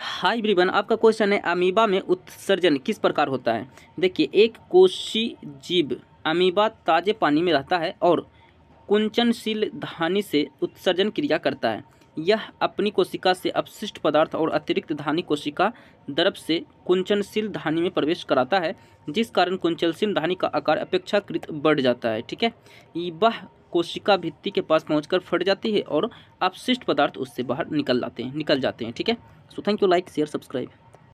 high ब्रिबन आपका question है amoeba में उत्सर्जन किस प्रकार होता है देखिए एक कोशी जीव अमीबा ताजे पानी में रहता है और कुंचनशील धानी से उत्सर्जन क्रिया करता है यह अपनी कोशिका से अपशिष्ट पदार्थ और अतिरिक्त धानी कोशिका द्रव से कुंचनशील धानी में प्रवेश कराता है जिस कारण कुंचनशील धानी का आकार अपेक्षाकृत बढ़ जाता है ठीक है वह कोशिका भित्ति के पास पहुंचकर फट जाती है और अपशिष्ट पदार्थ उससे बाहर निकल जाते हैं निकल जाते हैं ठीक है so thank you like share subscribe